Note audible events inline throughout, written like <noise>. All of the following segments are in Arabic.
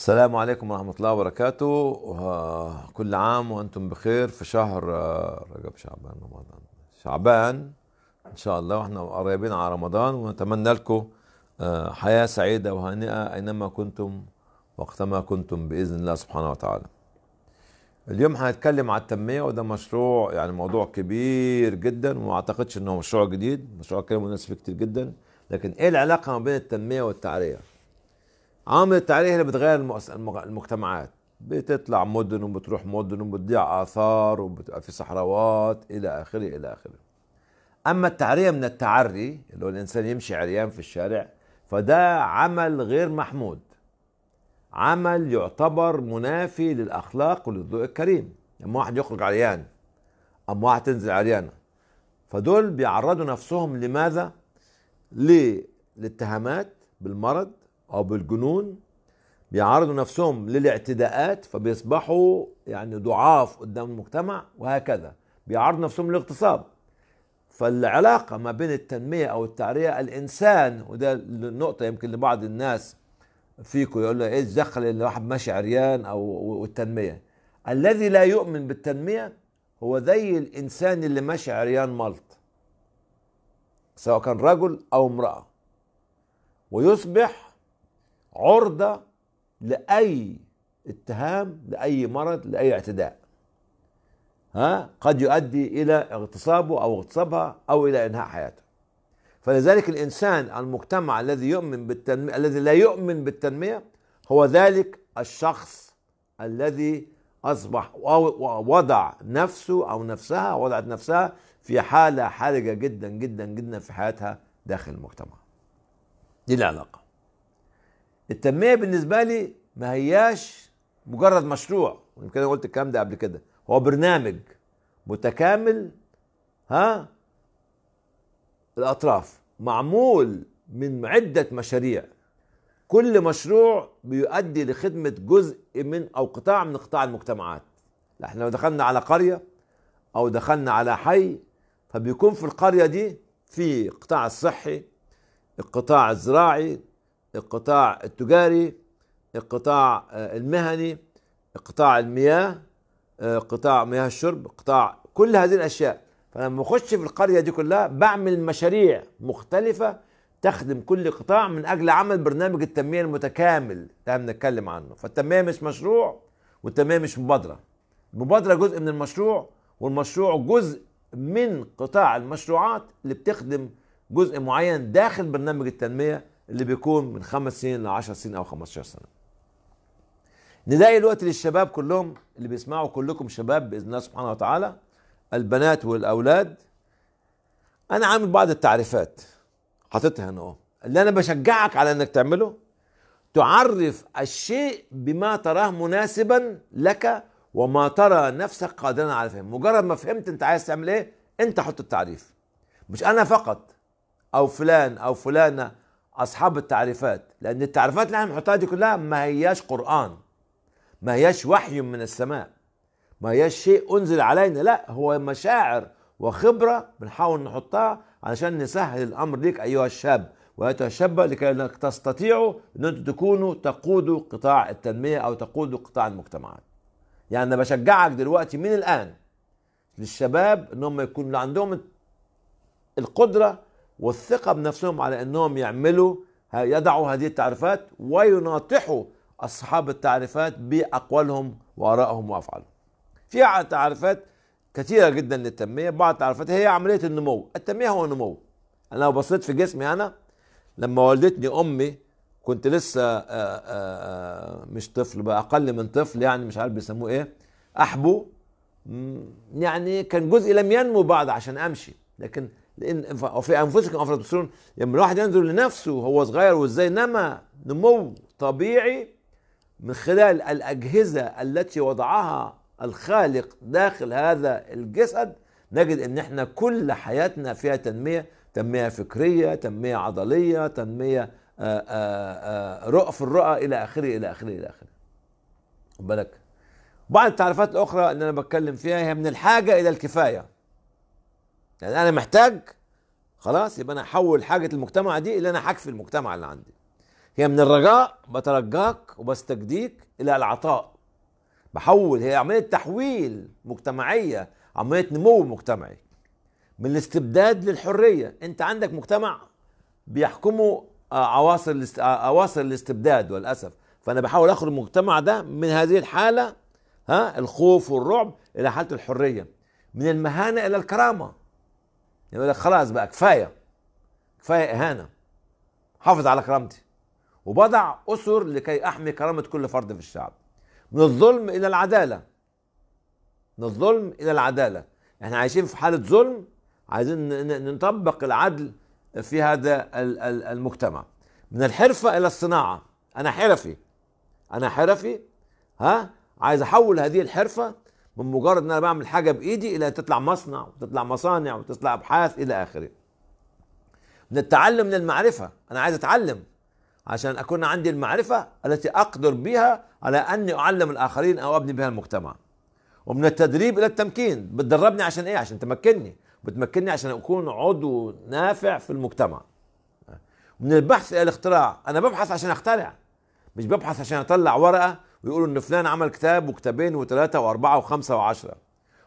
السلام عليكم ورحمة الله وبركاته كل عام وأنتم بخير في شهر آه، رجب شعبان رمضان شعبان إن شاء الله وإحنا قريبين على رمضان ونتمنى لكم آه، حياة سعيدة وهنيئة أينما كنتم وقتما كنتم بإذن الله سبحانه وتعالى اليوم هنتكلم على التنمية وده مشروع يعني موضوع كبير جدا وما أعتقدش إنه مشروع جديد مشروع كلمة الناس فيه كتير جدا لكن إيه العلاقة ما بين التنمية والتعرية عامل التعليق هنا بتغير المجتمعات بتطلع مدن وبتروح مدن وبتضيع آثار وبتبقى في صحراوات إلى آخره إلى آخره أما التعرية من التعري اللي هو الإنسان يمشي عريان في الشارع فده عمل غير محمود عمل يعتبر منافي للأخلاق وللذوق الكريم لما واحد يخرج عريان أما واحد تنزل عريانة فدول بيعرضوا نفسهم لماذا؟ للاتهامات بالمرض او بالجنون بيعرضوا نفسهم للاعتداءات فبيصبحوا يعني ضعاف قدام المجتمع وهكذا بيعرضوا نفسهم للاغتصاب فالعلاقه ما بين التنميه او التعريه الانسان وده النقطه يمكن لبعض الناس فيكم يقول له ايه دخل واحد ماشي عريان او والتنميه الذي لا يؤمن بالتنميه هو زي الانسان اللي ماشي عريان ملط سواء كان رجل او امراه ويصبح عرضة لأي اتهام لأي مرض لأي اعتداء ها قد يؤدي إلى اغتصابه أو اغتصابها أو إلى إنهاء حياته فلذلك الإنسان المجتمع الذي يؤمن بالتنمية الذي لا يؤمن بالتنمية هو ذلك الشخص الذي أصبح وضع نفسه أو نفسها وضعت نفسها في حالة حرجة جدا جدا جدا في حياتها داخل المجتمع دي العلاقة التنميه بالنسبه لي ما هياش مجرد مشروع ويمكن قلت الكلام ده قبل كده هو برنامج متكامل ها الاطراف معمول من عده مشاريع كل مشروع بيؤدي لخدمه جزء من او قطاع من قطاع المجتمعات احنا لو دخلنا على قريه او دخلنا على حي فبيكون في القريه دي في القطاع الصحي القطاع الزراعي القطاع التجاري القطاع آه، المهني قطاع المياه آه، قطاع مياه الشرب قطاع كل هذه الاشياء فلما اخش في القريه دي كلها بعمل مشاريع مختلفه تخدم كل قطاع من اجل عمل برنامج التنميه المتكامل ده بنتكلم عنه فالتنميه مش مشروع والتنميه مش مبادره المبادره جزء من المشروع والمشروع جزء من قطاع المشروعات اللي بتخدم جزء معين داخل برنامج التنميه اللي بيكون من خمس سنين ل 10 سنين او 15 سنه. ندعي الوقت للشباب كلهم اللي بيسمعوا كلكم شباب باذن الله سبحانه وتعالى البنات والاولاد انا عامل بعض التعريفات حاططها هنا اهو اللي انا بشجعك على انك تعمله تعرف الشيء بما تراه مناسبا لك وما ترى نفسك قادرا على فهمه مجرد ما فهمت انت عايز تعمل ايه انت حط التعريف مش انا فقط او فلان او فلانه اصحاب التعريفات لان التعريفات اللي احنا بنحطها دي كلها ما هياش قران ما هياش وحي من السماء ما هياش شيء انزل علينا لا هو مشاعر وخبره بنحاول نحطها علشان نسهل الامر ليك ايها الشاب وايتها الشابه لكي انك تستطيعوا ان انتم تكونوا تقودوا قطاع التنميه او تقودوا قطاع المجتمعات. يعني انا بشجعك دلوقتي من الان للشباب ان هم يكون عندهم القدره والثقة بنفسهم على أنهم يعملوا يدعوا هذه التعريفات ويناطحوا أصحاب التعريفات بأقوالهم وآرائهم وأفعالهم في تعريفات كثيرة جدا للتنمية بعض التعريفات هي عملية النمو التنمية هو النمو أنا لو بصيت في جسمي أنا لما والدتني أمي كنت لسه آآ آآ مش طفل بقى أقل من طفل يعني مش عارف بيسموه إيه أحبو يعني كان جزء لم ينمو بعد عشان أمشي لكن لان في انفسكم افلا تبصرون لما يعني الواحد ينظر لنفسه وهو صغير وازاي نما نمو طبيعي من خلال الاجهزه التي وضعها الخالق داخل هذا الجسد نجد ان احنا كل حياتنا فيها تنميه تنميه فكريه تنميه عضليه تنميه آه، آه، آه، رؤى في الرؤى الى اخره الى اخره الى اخره خد بالك بعض التعريفات الاخرى اللي انا بتكلم فيها هي من الحاجه الى الكفايه يعني انا محتاج خلاص يبقى انا احول حاجه المجتمع دي اللي انا حكفي المجتمع اللي عندي هي من الرجاء بترجاك وبستجديك الى العطاء بحول هي عمليه تحويل مجتمعيه عمليه نمو مجتمعي من الاستبداد للحريه انت عندك مجتمع بيحكمه آه، عواصر اواصر آه، الاستبداد وللاسف فانا بحاول اخرج المجتمع ده من هذه الحاله ها الخوف والرعب الى حاله الحريه من المهانه الى الكرامه يقول لك خلاص بقى كفايه كفايه اهانه حافظ على كرامتي وبضع اسر لكي احمي كرامه كل فرد في الشعب من الظلم الى العداله من الظلم الى العداله احنا عايشين في حاله ظلم عايزين نطبق العدل في هذا المجتمع من الحرفه الى الصناعه انا حرفي انا حرفي ها عايز احول هذه الحرفه من مجرد ان انا بعمل حاجه بايدي الى تطلع مصنع وتطلع مصانع وتطلع ابحاث الى اخره من التعلم للمعرفه انا عايز اتعلم عشان اكون عندي المعرفه التي اقدر بها على اني اعلم الاخرين او ابني بها المجتمع ومن التدريب الى التمكين بتدربني عشان ايه عشان تمكنني بتمكنني عشان اكون عضو نافع في المجتمع من البحث الى الاختراع انا ببحث عشان اخترع مش ببحث عشان اطلع ورقه ويقولوا ان فلان عمل كتاب وكتابين وثلاثه واربعه وخمسه وعشره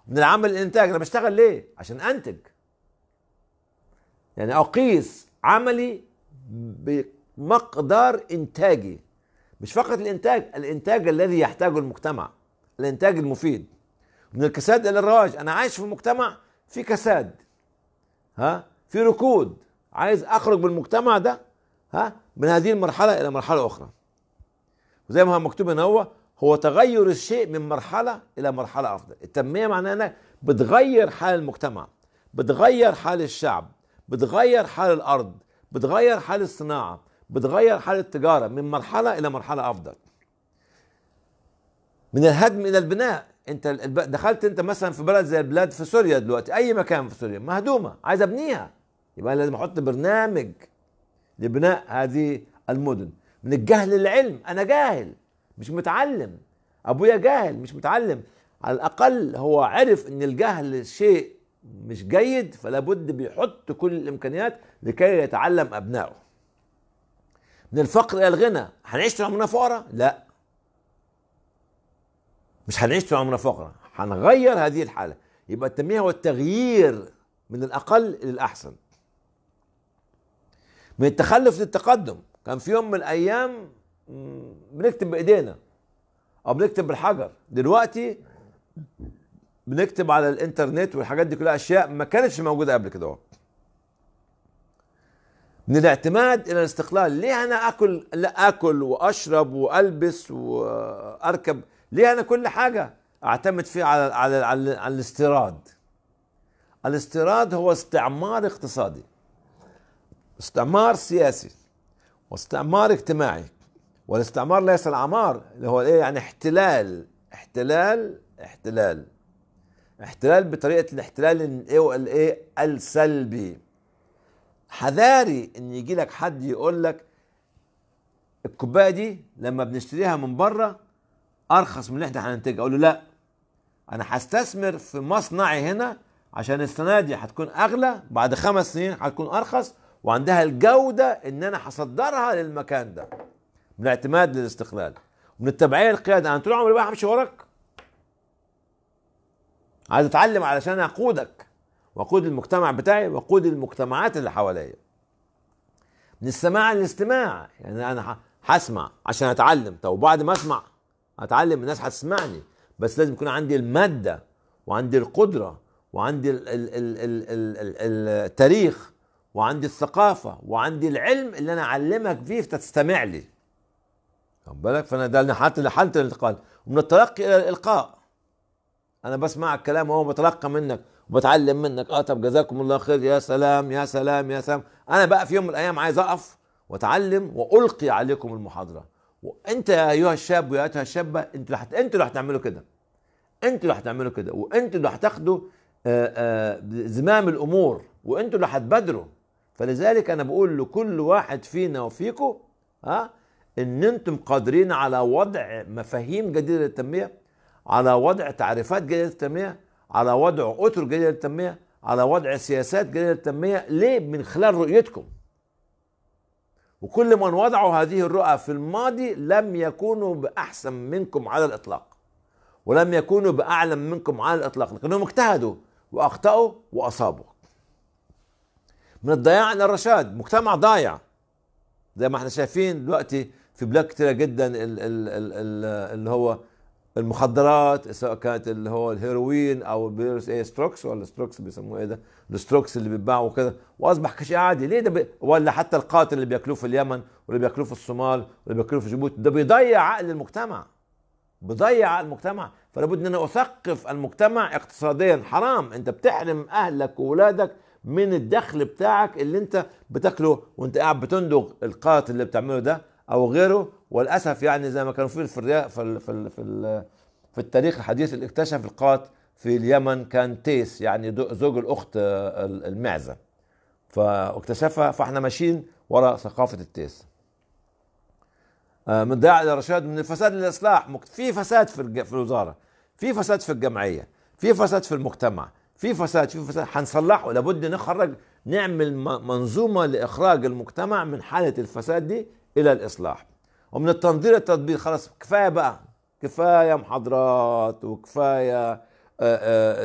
من العمل الانتاج انا بشتغل ليه عشان انتج يعني اقيس عملي بمقدار انتاجي مش فقط الانتاج الانتاج الذي يحتاجه المجتمع الانتاج المفيد من الكساد الى الرواج انا عايش في مجتمع في كساد ها في ركود عايز اخرج من المجتمع ده ها من هذه المرحله الى مرحله اخرى زي ما هو مكتوب هنا هو هو تغير الشيء من مرحلة إلى مرحلة أفضل التنمية معناها أنك بتغير حال المجتمع بتغير حال الشعب بتغير حال الأرض بتغير حال الصناعة بتغير حال التجارة من مرحلة إلى مرحلة أفضل من الهدم إلى البناء أنت دخلت أنت مثلا في بلد زي البلاد في سوريا دلوقتي أي مكان في سوريا مهدومة عايز أبنيها يبقى لازم أحط برنامج لبناء هذه المدن من الجهل للعلم انا جاهل مش متعلم ابويا جاهل مش متعلم على الاقل هو عرف ان الجهل شيء مش جيد فلا بد بيحط كل الامكانيات لكي يتعلم ابنائه من الفقر الى الغنى هنعيش طول عمرنا فقراء لا مش هنعيش طول عمرنا فقراء هنغير هذه الحاله يبقى التنميه هو التغيير من الاقل للاحسن من التخلف للتقدم كان في يوم من الايام بنكتب بايدينا او بنكتب بالحجر دلوقتي بنكتب على الانترنت والحاجات دي كلها اشياء ما كانتش موجوده قبل كده من الاعتماد الى الاستقلال ليه انا اكل لا اكل واشرب والبس واركب ليه انا كل حاجه اعتمد فيها على على على, على الاستيراد الاستيراد هو استعمار اقتصادي استعمار سياسي واستعمار اجتماعي والاستعمار ليس العمار اللي هو ايه يعني احتلال احتلال احتلال احتلال بطريقه الاحتلال الايه الايه السلبي حذاري ان يجي لك حد يقول لك الكوبايه دي لما بنشتريها من بره ارخص من اللي احنا هننتجها اقول له لا انا هستثمر في مصنعي هنا عشان السنه دي هتكون اغلى بعد خمس سنين هتكون ارخص وعندها الجودة ان انا هصدرها للمكان ده من اعتماد للاستقلال ومن التبعية للقيادة انا طول عمري بقى همشي وراك عايز اتعلم علشان اقودك واقود المجتمع بتاعي واقود المجتمعات اللي حواليا من السماع للاستماع يعني انا هسمع عشان اتعلم طب وبعد ما اسمع اتعلم الناس هتسمعني بس لازم يكون عندي الماده وعندي القدره وعندي التاريخ وعندي الثقافه وعندي العلم اللي انا اعلمك فيه فتستمع لي خد بالك فانا ده حالة لحنت الانتقال ومن التلقي الى الالقاء انا بسمع الكلام وهو بتلقى منك وبتعلم منك اه طب جزاكم الله خير يا سلام يا سلام يا سلام انا بقى في يوم من الايام عايز اقف واتعلم والقي عليكم المحاضره وانت يا ايها الشاب ويا ايتها الشابه انتوا اللي انتوا اللي هتعملوا كده انتوا اللي هتعملوا كده وانتوا اللي هتاخدوا آه، آه، زمام الامور وانتوا اللي هتبادروا فلذلك انا بقول لكل واحد فينا وفيكم ها ان انتم قادرين على وضع مفاهيم جديده للتنميه على وضع تعريفات جديده للتنميه على وضع اطر جديده للتنميه على وضع سياسات جديده للتنميه ليه من خلال رؤيتكم وكل من وضعوا هذه الرؤى في الماضي لم يكونوا باحسن منكم على الاطلاق ولم يكونوا باعلم منكم على الاطلاق لكنهم اجتهدوا واخطاوا واصابوا من الضياع الى الرشاد مجتمع ضايع زي ما احنا شايفين دلوقتي في بلاد كتيرة جدا اللي هو المخدرات سواء كانت اللي هو الهيروين او بيرس ايه ستروكس ولا ستروكس بيسموه ايه ده الستروكس اللي بيتباعوا وكده واصبح كشيء عادي ليه ده بي... ولا حتى القاتل اللي بياكلوه في اليمن واللي بياكلوه في الصومال واللي بياكلوه في جيبوتي ده بيضيع عقل المجتمع بيضيع عقل المجتمع فلابد ان انا اثقف المجتمع اقتصاديا حرام انت بتحرم اهلك واولادك من الدخل بتاعك اللي انت بتاكله وانت قاعد بتندغ القات اللي بتعمله ده او غيره وللاسف يعني زي ما كانوا في في في في, في التاريخ الحديث اللي اكتشف القات في اليمن كان تيس يعني زوج الاخت المعزه فاكتشفها فاحنا ماشيين وراء ثقافه التيس آه، من داعي لرشاد من الفساد للاصلاح في فساد في الوزاره في فساد في الجمعيه في فساد في المجتمع في فساد في فساد هنصلحه لابد نخرج نعمل منظومه لاخراج المجتمع من حاله الفساد دي الى الاصلاح ومن التنظير التطبيق خلاص كفايه بقى كفايه محاضرات وكفايه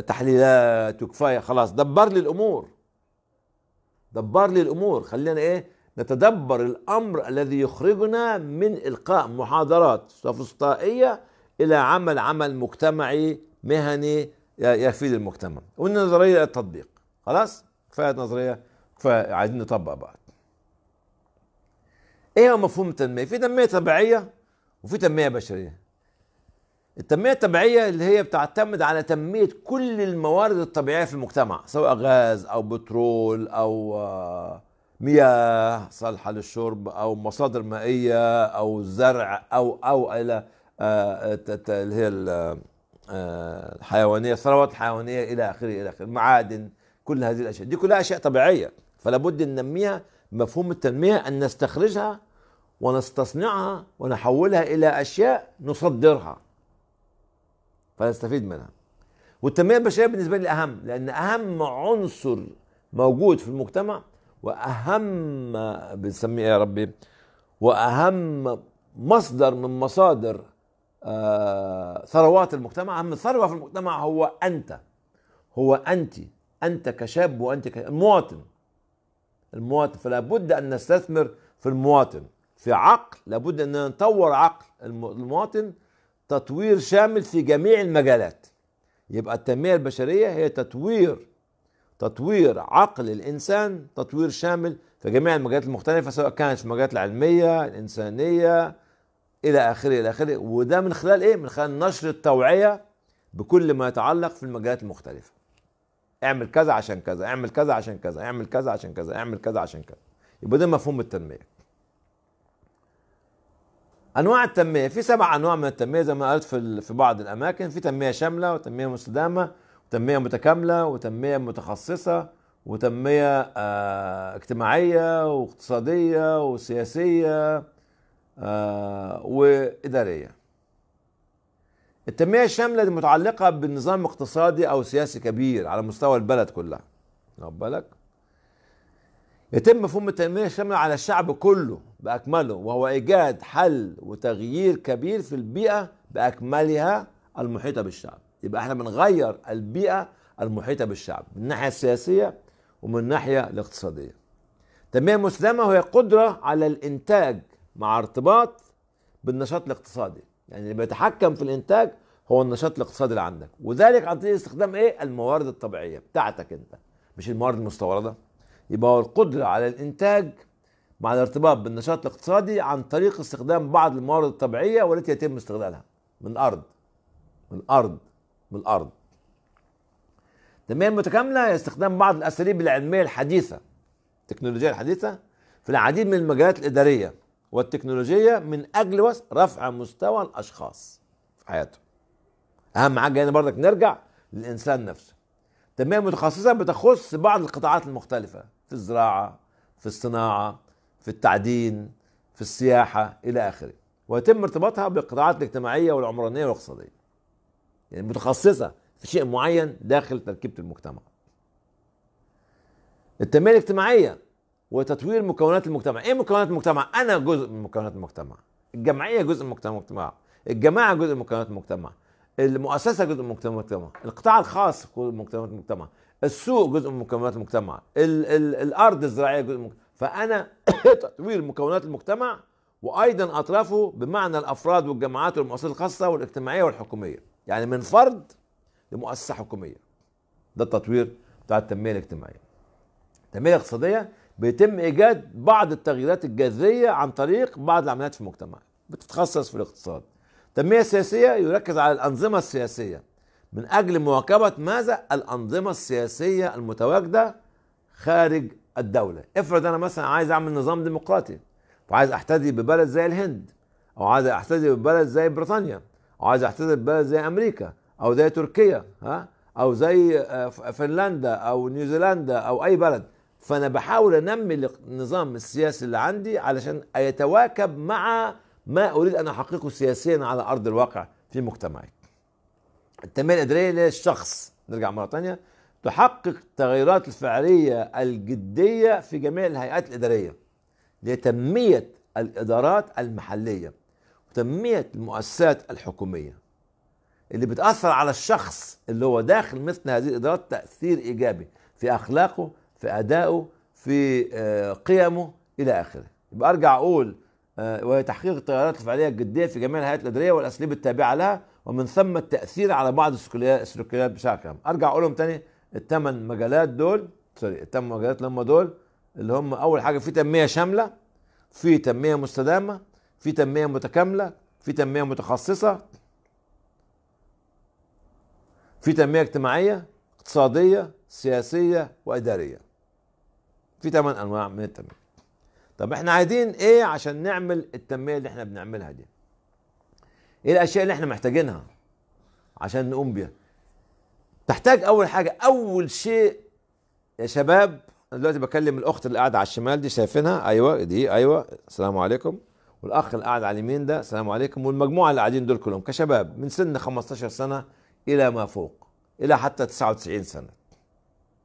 تحليلات وكفايه خلاص دبر لي الامور دبر لي الامور خلينا ايه نتدبر الامر الذي يخرجنا من القاء محاضرات سفسطائيه الى عمل عمل مجتمعي مهني يفيد المجتمع والنظريه التطبيق خلاص كفايه نظريه كفايه عايزين نطبق بعض ايه هو مفهوم التنميه في تنميه طبيعيه وفي تنميه بشريه التنميه الطبيعيه اللي هي بتعتمد على تنميه كل الموارد الطبيعيه في المجتمع سواء غاز او بترول او آه، مياه صالحه للشرب او مصادر مائيه او زرع او او الى آه، آه، اللي هي الحيوانيه الثروات الحيوانيه الى اخره الى اخره المعادن كل هذه الاشياء دي كلها اشياء طبيعيه فلا بد ننميها مفهوم التنميه ان نستخرجها ونستصنعها ونحولها الى اشياء نصدرها فنستفيد منها والتنميه البشريه بالنسبه لي اهم لان اهم عنصر موجود في المجتمع واهم بنسميه يا ربي واهم مصدر من مصادر آه، ثروات المجتمع اهم ثروه في المجتمع هو انت هو انت انت كشاب وانت كمواطن المواطن فلا بد ان نستثمر في المواطن في عقل لابد ان نطور عقل المواطن تطوير شامل في جميع المجالات يبقى التنميه البشريه هي تطوير تطوير عقل الانسان تطوير شامل في جميع المجالات المختلفه سواء كانت في المجالات العلميه الانسانيه الى اخره الى اخره وده من خلال ايه من خلال نشر التوعيه بكل ما يتعلق في المجالات المختلفه اعمل كذا عشان كذا اعمل كذا عشان كذا اعمل كذا عشان كذا اعمل كذا عشان كذا يبقى ده مفهوم التنميه انواع التنميه في سبع انواع من التنميه زي ما قلت في في بعض الاماكن في تنميه شامله وتنميه مستدامه وتنميه متكامله وتنميه متخصصه وتنميه آه، اجتماعيه واقتصاديه وسياسيه آه، وإدارية التنمية الشاملة دي متعلقة بنظام اقتصادي أو سياسي كبير على مستوى البلد كلها واخد بالك يتم مفهوم التنمية الشاملة على الشعب كله بأكمله وهو إيجاد حل وتغيير كبير في البيئة بأكملها المحيطة بالشعب يبقى احنا بنغير البيئة المحيطة بالشعب من الناحية السياسية ومن الناحية الاقتصادية التنمية المسلمة هي قدرة على الإنتاج مع ارتباط بالنشاط الاقتصادي يعني اللي بيتحكم في الانتاج هو النشاط الاقتصادي اللي عندك وذلك عن طريق استخدام ايه الموارد الطبيعيه بتاعتك انت مش الموارد المستورده يبقى هو القدره على الانتاج مع الارتباط بالنشاط الاقتصادي عن طريق استخدام بعض الموارد الطبيعيه والتي يتم استغلالها من الارض من الارض من الارض التنميه المتكامله هي استخدام بعض الاساليب العلميه الحديثه التكنولوجيا الحديثه في العديد من المجالات الاداريه والتكنولوجية من أجل رفع مستوى الأشخاص في حياتهم أهم حاجة هنا برضك نرجع للإنسان نفسه تنمية متخصصة بتخص بعض القطاعات المختلفة في الزراعة في الصناعة في التعدين في السياحة إلى آخره ويتم ارتباطها بالقطاعات الاجتماعية والعمرانية والاقتصادية يعني متخصصة في شيء معين داخل تركيبة المجتمع التنمية الاجتماعية وتطوير مكونات المجتمع ايه مكونات المجتمع انا جزء من مكونات المجتمع الجمعيه جزء من مكونات المجتمع الجماعه جزء من مكونات المجتمع المؤسسه جزء من مكونات المجتمع القطاع الخاص جزء من مكونات المجتمع السوق جزء من مكونات المجتمع ال ال الارض الزراعيه جزء من فانا <coughs> تطوير مكونات المجتمع وايضا اطرافه بمعنى الافراد والجماعات والمؤسسات الخاصه والاجتماعيه والحكوميه يعني من فرد لمؤسسه حكوميه ده التطوير بتاع التنميه الاجتماعيه التنميه الاقتصاديه بيتم ايجاد بعض التغييرات الجذريه عن طريق بعض العمليات في المجتمع بتتخصص في الاقتصاد التنميه السياسيه يركز على الانظمه السياسيه من اجل مواكبه ماذا الانظمه السياسيه المتواجده خارج الدوله افرض انا مثلا عايز اعمل نظام ديمقراطي وعايز احتدي ببلد زي الهند او عايز احتدي ببلد زي بريطانيا او عايز احتدي ببلد زي امريكا او زي تركيا ها او زي آه، فنلندا او نيوزيلندا او اي بلد فانا بحاول انمي النظام السياسي اللي عندي علشان يتواكب مع ما اريد ان احققه سياسيا على ارض الواقع في مجتمعي التنميه الاداريه للشخص نرجع مره ثانيه تحقق التغيرات الفعليه الجديه في جميع الهيئات الاداريه لتنميه الادارات المحليه وتنميه المؤسسات الحكوميه اللي بتاثر على الشخص اللي هو داخل مثل هذه الادارات تاثير ايجابي في اخلاقه في ادائه في آه، قيمه الى اخره يبقى ارجع اقول آه، وهي تحقيق التيارات الفعليه الجديه في جميع الهيئات الاداريه والاساليب التابعه لها ومن ثم التاثير على بعض السلوكيات بشكل عام ارجع اقولهم تاني الثمان مجالات دول سوري الثمان مجالات اللي هم دول اللي هم اول حاجه في تنميه شامله في تنميه مستدامه في تنميه متكامله في تنميه متخصصه في تنميه اجتماعيه اقتصاديه سياسيه واداريه في ثمان انواع من التنميه طب احنا عايزين ايه عشان نعمل التنميه اللي احنا بنعملها دي ايه الاشياء اللي احنا محتاجينها عشان نقوم بيها تحتاج اول حاجه اول شيء يا شباب انا دلوقتي بكلم الاخت اللي قاعده على الشمال دي شايفينها ايوه دي ايوه السلام عليكم والاخ اللي قاعد على اليمين ده السلام عليكم والمجموعه اللي قاعدين دول كلهم كشباب من سن 15 سنه الى ما فوق الى حتى 99 سنه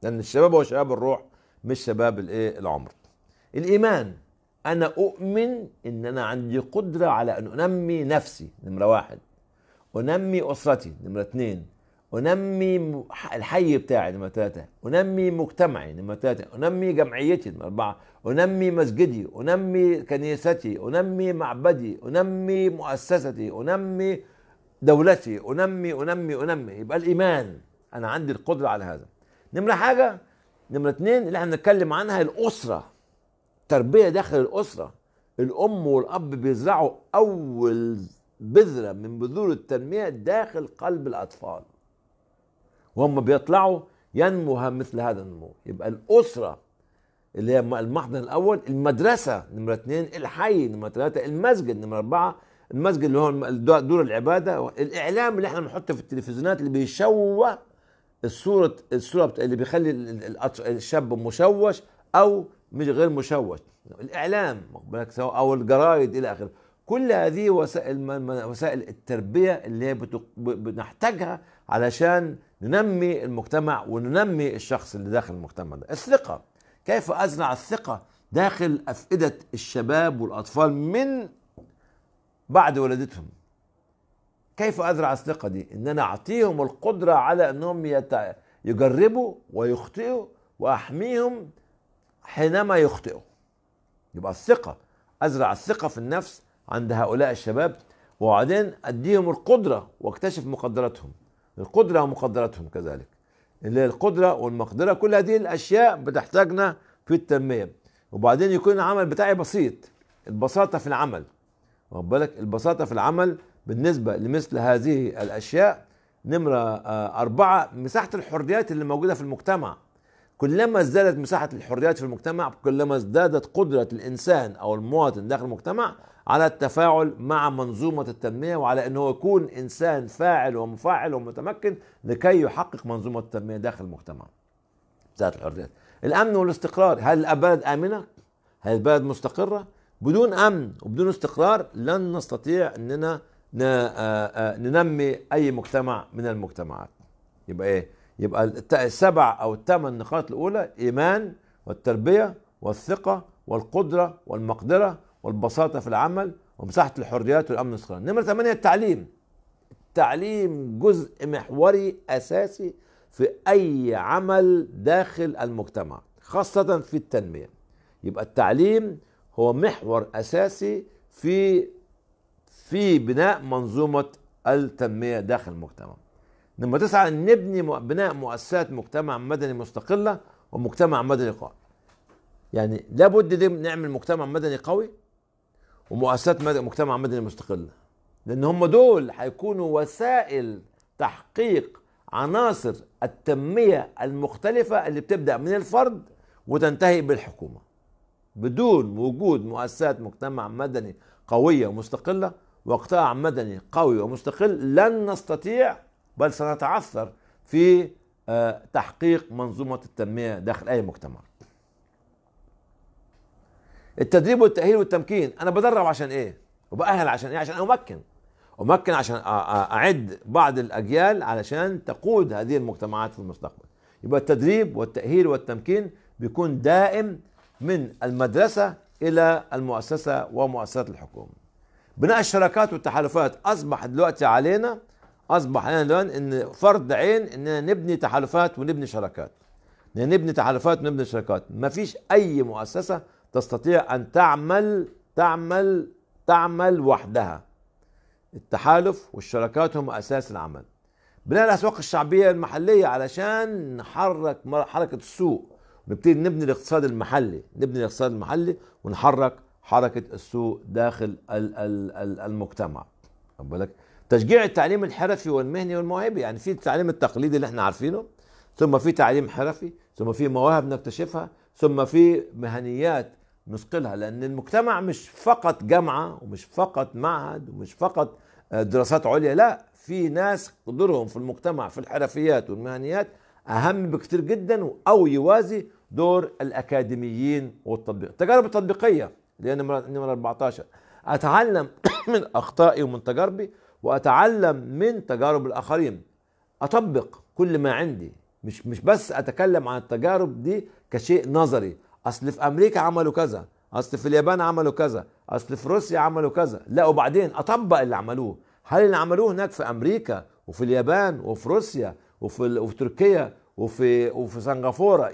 لان الشباب هو شباب الروح مش شباب الايه العمر الايمان انا اؤمن ان انا عندي قدره على ان انمي نفسي نمره واحد انمي اسرتي نمره اثنين انمي الحي بتاعي نمره ثلاثه انمي مجتمعي نمره ثلاثه انمي جمعيتي نمره اربعه انمي مسجدي انمي كنيستي انمي معبدي انمي مؤسستي انمي دولتي انمي انمي انمي يبقى الايمان انا عندي القدره على هذا نمره حاجه نمرة اتنين اللي احنا بنتكلم عنها الأسرة تربية داخل الأسرة الأم والأب بيزرعوا أول بذرة من بذور التنمية داخل قلب الأطفال وهم بيطلعوا ينمو مثل هذا النمو يبقى الأسرة اللي هي المحضن الأول المدرسة نمرة اتنين الحي نمرة تلاتة المسجد نمرة أربعة المسجد اللي هو دور العبادة الإعلام اللي احنا بنحطه في التلفزيونات اللي بيشوه الصوره الصوره اللي بيخلي الشاب مشوش او مش غير مشوش الاعلام او الجرايد الى اخره كل هذه وسائل وسائل التربيه اللي هي بنحتاجها علشان ننمي المجتمع وننمي الشخص اللي داخل المجتمع ده الثقه كيف ازرع الثقه داخل افئده الشباب والاطفال من بعد ولادتهم كيف ازرع الثقه دي ان انا اعطيهم القدره على انهم يت... يجربوا ويخطئوا واحميهم حينما يخطئوا يبقى الثقه ازرع الثقه في النفس عند هؤلاء الشباب وبعدين اديهم القدره واكتشف مقدراتهم القدره ومقدراتهم كذلك اللي هي القدره والمقدره كل هذه الاشياء بتحتاجنا في التنميه وبعدين يكون العمل بتاعي بسيط البساطه في العمل واخد بالك البساطه في العمل بالنسبة لمثل هذه الأشياء نمرة آه، أربعة مساحة الحريات اللي موجودة في المجتمع كلما ازدادت مساحة الحريات في المجتمع كلما ازدادت قدرة الإنسان أو المواطن داخل المجتمع على التفاعل مع منظومة التنمية وعلى أنه يكون إنسان فاعل ومفاعل ومتمكن لكي يحقق منظومة التنمية داخل المجتمع ذات الحريات الأمن والاستقرار هل البلد آمنة؟ هل البلد مستقرة؟ بدون أمن وبدون استقرار لن نستطيع أننا ننمي اي مجتمع من المجتمعات يبقى ايه يبقى السبع او الثمان نقاط الاولى ايمان والتربيه والثقه والقدره والمقدره والبساطه في العمل ومساحه الحريات والامن الاستقرار نمره ثمانية التعليم التعليم جزء محوري اساسي في اي عمل داخل المجتمع خاصه في التنميه يبقى التعليم هو محور اساسي في في بناء منظومة التنمية داخل المجتمع تسعى أن نبني بناء مؤسسات مجتمع مدني مستقلة ومجتمع مدني قوي يعني لابد نعمل مجتمع مدني قوي ومؤسسات مجتمع مدني مستقلة لأن هم دول هيكونوا وسائل تحقيق عناصر التنمية المختلفة اللي بتبدأ من الفرد وتنتهي بالحكومة بدون وجود مؤسسات مجتمع مدني قوية ومستقلة وقطاع مدني قوي ومستقل لن نستطيع بل سنتعثر في آه، تحقيق منظومة التنمية داخل أي مجتمع التدريب والتأهيل والتمكين أنا بدرب عشان إيه وبأهل عشان إيه عشان أمكن أمكن عشان أعد بعض الأجيال علشان تقود هذه المجتمعات في المستقبل يبقى التدريب والتأهيل والتمكين بيكون دائم من المدرسة إلى المؤسسة ومؤسسات الحكومة بناء الشراكات والتحالفات اصبح دلوقتي علينا اصبح علينا الان ان فرض عين اننا نبني تحالفات ونبني شراكات نبني تحالفات ونبني شراكات ما فيش اي مؤسسه تستطيع ان تعمل تعمل تعمل وحدها التحالف والشراكات هم اساس العمل بناء الاسواق الشعبيه المحليه علشان نحرك حركه السوق نبتدي نبني الاقتصاد المحلي نبني الاقتصاد المحلي ونحرك حركه السوق داخل المجتمع بالك تشجيع التعليم الحرفي والمهني والمواهبي يعني في التعليم التقليدي اللي احنا عارفينه ثم في تعليم حرفي ثم في مواهب نكتشفها ثم في مهنيات نثقلها لان المجتمع مش فقط جامعه ومش فقط معهد ومش فقط آه، دراسات عليا لا في ناس دورهم في المجتمع في الحرفيات والمهنيات اهم بكتير جدا او يوازي دور الاكاديميين والتطبيق التجارب التطبيقيه لان نمرة 14 اتعلم <coughs> من اخطائي ومن تجاربي واتعلم من تجارب الاخرين اطبق كل ما عندي مش مش بس اتكلم عن التجارب دي كشيء نظري اصل في امريكا عملوا كذا اصل في اليابان عملوا كذا اصل في روسيا عملوا كذا لا وبعدين اطبق اللي عملوه هل اللي عملوه هناك في امريكا وفي اليابان وفي روسيا وفي وفي تركيا وفي وفي سنغافوره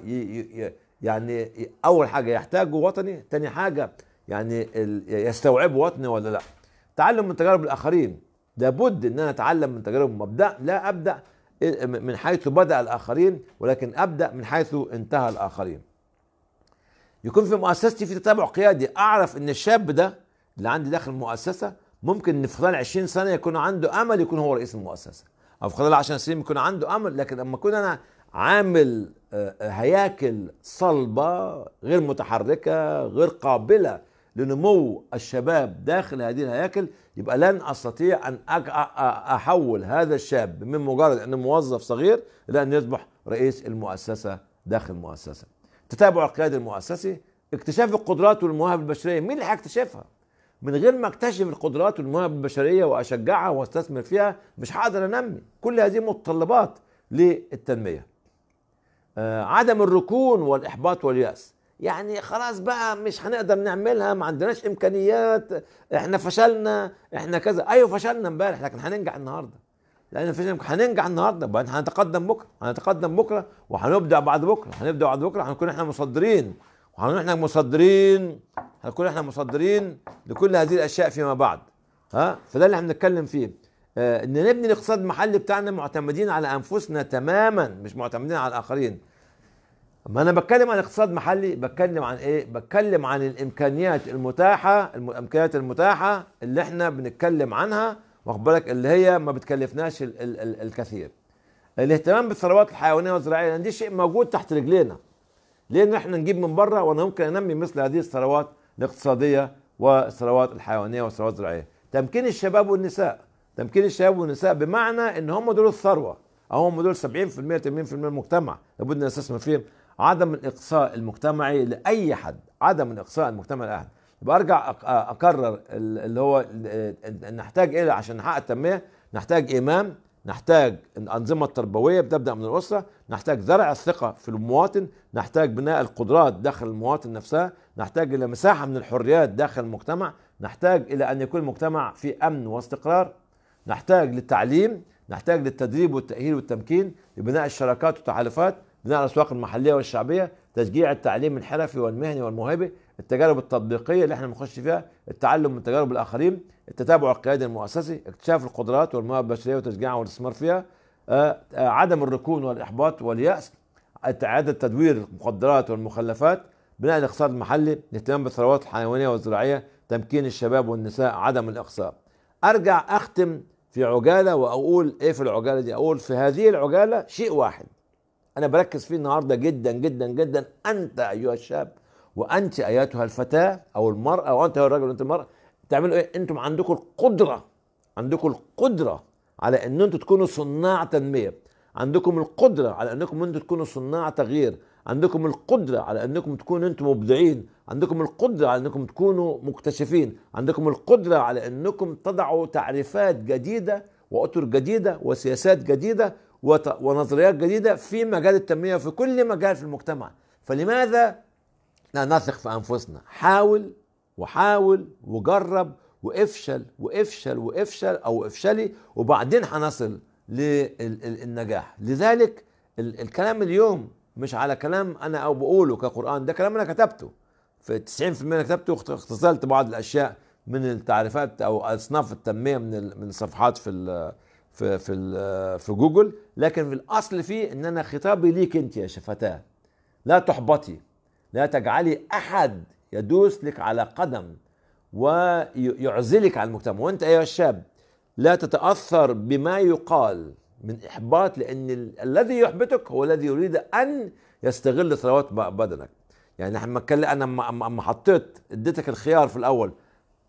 يعني اول حاجه يحتاجوا وطني تاني حاجه يعني يستوعب وطني ولا لا تعلم من تجارب الاخرين لابد ان انا اتعلم من تجارب مبدا لا ابدا من حيث بدا الاخرين ولكن ابدا من حيث انتهى الاخرين يكون في مؤسستي في تتابع قيادي اعرف ان الشاب ده اللي عندي داخل المؤسسه ممكن في خلال 20 سنه يكون عنده امل يكون هو رئيس المؤسسه او في خلال 10 سنين يكون عنده امل لكن لما اكون انا عامل آه، هياكل صلبه غير متحركه غير قابله لنمو الشباب داخل هذه الهياكل يبقى لن استطيع ان احول هذا الشاب من مجرد انه موظف صغير الى ان يصبح رئيس المؤسسه داخل المؤسسه. تتابع القياده المؤسسي اكتشاف القدرات والمواهب البشريه، مين اللي هيكتشفها؟ من غير ما اكتشف القدرات والمواهب البشريه واشجعها واستثمر فيها مش هقدر انمي، كل هذه متطلبات للتنميه. آه، عدم الركون والاحباط والياس. يعني خلاص بقى مش هنقدر نعملها ما عندناش امكانيات احنا فشلنا احنا كذا ايوه فشلنا امبارح لكن هننجح النهارده لان فشلنا هننجح النهارده بقى هنتقدم بكره هنتقدم بكره وهنبدا بعد بكره هنبدا بعد بكره هنكون احنا مصدرين وهنكون احنا مصدرين هنكون احنا مصدرين لكل هذه الاشياء فيما بعد ها فده اللي احنا بنتكلم فيه آه، ان نبني الاقتصاد المحلي بتاعنا معتمدين على انفسنا تماما مش معتمدين على الاخرين ما انا بتكلم عن اقتصاد محلي بتكلم عن ايه بتكلم عن الامكانيات المتاحه الامكانيات المتاحه اللي احنا بنتكلم عنها واخد بالك اللي هي ما بتكلفناش ال ال ال الكثير الاهتمام بالثروات الحيوانيه والزراعيه لان دي شيء موجود تحت رجلينا ليه ان احنا نجيب من بره وانا ممكن انمي مثل هذه الثروات الاقتصاديه والثروات الحيوانيه والثروات الزراعيه تمكين الشباب والنساء تمكين الشباب والنساء بمعنى ان هم دول الثروه او هم دول 70% 80% من المجتمع لابد ان نستثمر فيهم عدم الاقصاء المجتمعي لاي حد عدم الاقصاء المجتمعي لاحد برجع اكرر اللي هو نحتاج ايه عشان نحقق التنميه نحتاج امام نحتاج الانظمه التربويه بتبدا من الاسره نحتاج زرع الثقه في المواطن نحتاج بناء القدرات داخل المواطن نفسها نحتاج الى مساحه من الحريات داخل المجتمع نحتاج الى ان يكون المجتمع في امن واستقرار نحتاج للتعليم نحتاج للتدريب والتاهيل والتمكين لبناء الشراكات والتحالفات بناء على الاسواق المحليه والشعبيه تشجيع التعليم الحرفي والمهني والموهبه التجارب التطبيقيه اللي احنا بنخش فيها التعلم من تجارب الاخرين التتابع القيادي المؤسسي اكتشاف القدرات والمواهب البشريه وتشجيعها والاستثمار فيها آه، آه، عدم الركون والاحباط والياس اعاده تدوير المخدرات والمخلفات بناء الاقتصاد المحلي الاهتمام بالثروات الحيوانيه والزراعيه تمكين الشباب والنساء عدم الاقصاء ارجع اختم في عجاله واقول ايه في العجاله دي اقول في هذه العجاله شيء واحد انا بركز فيه النهارده جدا جدا جدا انت ايها الشاب وانت ايتها الفتاه او المراه وانت ايها الرجل وانت المراه تعملوا ايه انتم عندكم القدره عندكم القدره على ان انتم تكونوا صناع تنميه عندكم القدره على انكم انتم تكونوا صناع تغيير عندكم القدرة على أنكم تكونوا أنتم مبدعين عندكم القدرة على أنكم تكونوا مكتشفين عندكم القدرة على أنكم تضعوا تعريفات جديدة وأطر جديدة وسياسات جديدة ونظريات جديدة في مجال التنمية وفي كل مجال في المجتمع فلماذا لا نثق في أنفسنا حاول وحاول وجرب وافشل وافشل وافشل أو افشلي وبعدين هنصل للنجاح لذلك الكلام اليوم مش على كلام أنا أو بقوله كقرآن ده كلام أنا كتبته في 90% أنا كتبته اختزلت بعض الأشياء من التعريفات أو أصناف التنمية من من الصفحات في في في في جوجل لكن في الاصل فيه ان انا خطابي ليك انت يا شفتاه لا تحبطي لا تجعلي احد يدوس لك على قدم ويعزلك عن المجتمع وانت ايها الشاب لا تتاثر بما يقال من احباط لان ال- الذي يحبطك هو الذي يريد ان يستغل ثروات بدنك يعني احنا لما انا اما حطيت اديتك الخيار في الاول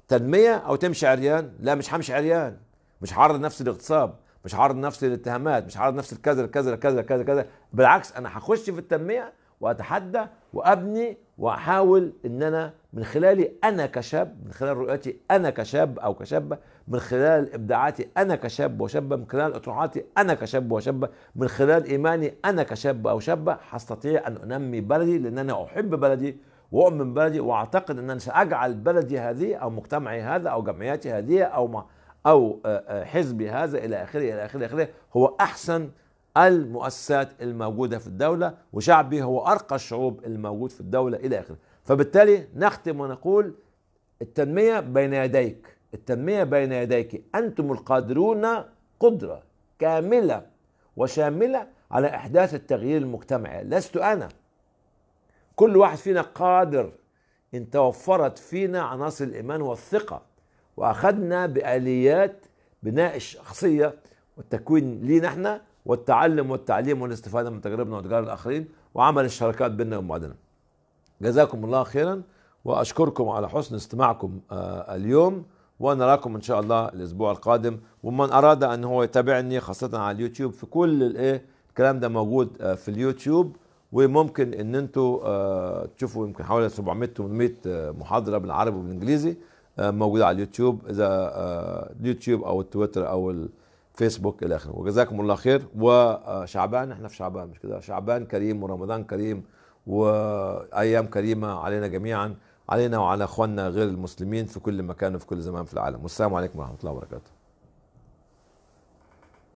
تنميه او تمشي عريان لا مش همشي عريان مش هعرض نفسي للاغتصاب مش هعرض نفسي للاتهامات مش هعرض نفسي لكذا كذا كذا كذا كذا بالعكس انا هخش في التنميه واتحدى وابني واحاول ان انا من خلالي انا كشاب من خلال رؤيتي انا كشاب او كشابه من خلال ابداعاتي انا كشاب وشابه من خلال اطروحاتي انا كشاب وشابه من خلال ايماني انا كشاب او شابه هستطيع ان انمي بلدي لان انا احب بلدي واؤمن بلدي واعتقد ان انا ساجعل بلدي هذه او مجتمعي هذا او جمعياتي هذه او ما او آه، آه، حزبي هذا الى اخره الى اخره اخره هو احسن المؤسسات الموجوده في الدوله وشعبي هو ارقى الشعوب الموجود في الدوله الى اخره فبالتالي نختم ونقول التنميه بين يديك التنميه بين يديك انتم القادرون قدره كامله وشامله على احداث التغيير المجتمعي لست انا كل واحد فينا قادر ان توفرت فينا عناصر الايمان والثقه واخذنا باليات بناء الشخصيه والتكوين لينا احنا والتعلم والتعليم والاستفاده من تجاربنا وتجارب الاخرين وعمل الشراكات بيننا وبعضنا. جزاكم الله خيرا واشكركم على حسن استماعكم آه، اليوم ونراكم ان شاء الله الاسبوع القادم ومن اراد ان هو يتابعني خاصه على اليوتيوب في كل الايه الكلام ده موجود آه، في اليوتيوب وممكن ان انتم آه، تشوفوا يمكن حوالي 700 800 محاضره بالعربي وبالانجليزي موجوده على اليوتيوب اذا آه، اليوتيوب او التويتر او الفيسبوك الى اخره وجزاكم الله خير وشعبان احنا في شعبان مش كده شعبان كريم ورمضان كريم وايام كريمه علينا جميعا علينا وعلى اخواننا غير المسلمين في كل مكان وفي كل زمان في العالم والسلام عليكم ورحمه الله وبركاته